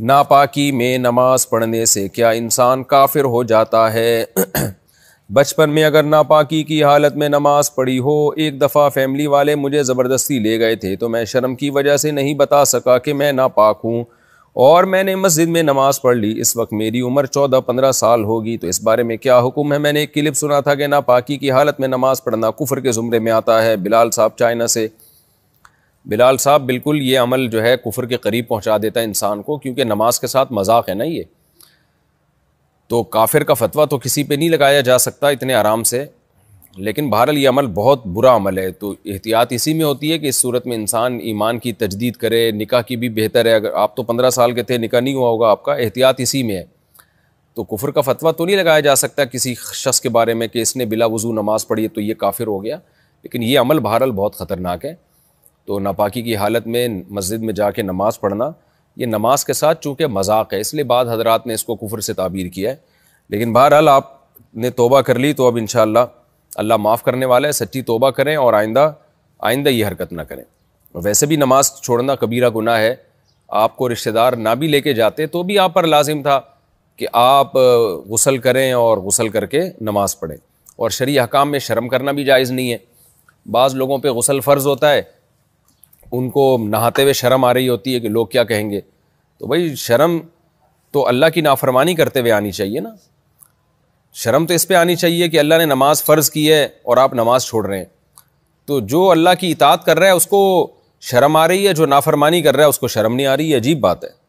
नापाकी में नमाज पढ़ने से क्या इंसान काफिर हो जाता है बचपन में अगर नापाकी की हालत में नमाज पढ़ी हो एक दफ़ा फैमिली वाले मुझे ज़बरदस्ती ले गए थे तो मैं शर्म की वजह से नहीं बता सका कि मैं नापाक हूँ और मैंने मस्जिद में नमाज़ पढ़ ली इस वक्त मेरी उम्र चौदह पंद्रह साल होगी तो इस बारे में क्या हुक्म है मैंने एक क्लिप सुना था कि नापाकी की हालत में नमाज़ पढ़ना कुफर के ज़ुमरे में आता है बिलाल साहब चाइना से बिलाल साहब बिल्कुल ये अमल जो है कुफर के करीब पहुंचा देता है इंसान को क्योंकि नमाज के साथ मजाक है ना ये तो काफिर का फतवा तो किसी पे नहीं लगाया जा सकता इतने आराम से लेकिन बहरहाल ये अमल बहुत बुरा अमल है तो एहतियात इसी में होती है कि इस सूरत में इंसान ईमान की तजदीद करे निकाह की भी बेहतर है अगर आप तो पंद्रह साल के थे निकाह नहीं हुआ होगा आपका एहतियात इसी में है तो कुफर का फतवा तो नहीं लगाया जा सकता किसी शख्स के बारे में कि इसने बिला वज़ू नमाज़ पढ़ी तो ये काफिर हो गया लेकिन ये अमल बहरहाल बहुत ख़तरनाक है तो नापाकी की हालत में मस्जिद में जा के नमाज़ पढ़ना ये नमाज के साथ चूँकि मजाक है इसलिए बाद हजरात ने इसको कुफर से ताबीर किया है लेकिन बहरहाल आपने तोबा कर ली तो अब इन अल्लाह माफ़ करने वाला है सच्ची तोबा करें और आइंदा आइंदा ये हरकत ना करें वैसे भी नमाज छोड़ना कबीरा गुना है आपको रिश्तेदार ना भी लेके जाते तो भी आप पर लाजिम था कि आप गसल करें और गसल करके नमाज़ पढ़ें और शरी हकाम में शर्म करना भी जायज़ नहीं है बाज़ लोगों पर गसल फ़र्ज़ होता है उनको नहाते हुए शर्म आ रही होती है कि लोग क्या कहेंगे तो भाई शर्म तो अल्लाह की नाफरमानी करते हुए आनी चाहिए ना शर्म तो इस पर आनी चाहिए कि अल्लाह ने नमाज़ फ़र्ज़ की है और आप नमाज़ छोड़ रहे हैं तो जो अल्लाह की इतात कर रहा है उसको शर्म आ रही है जो नाफरमानी कर रहा है उसको शर्म नहीं आ रही है अजीब बात है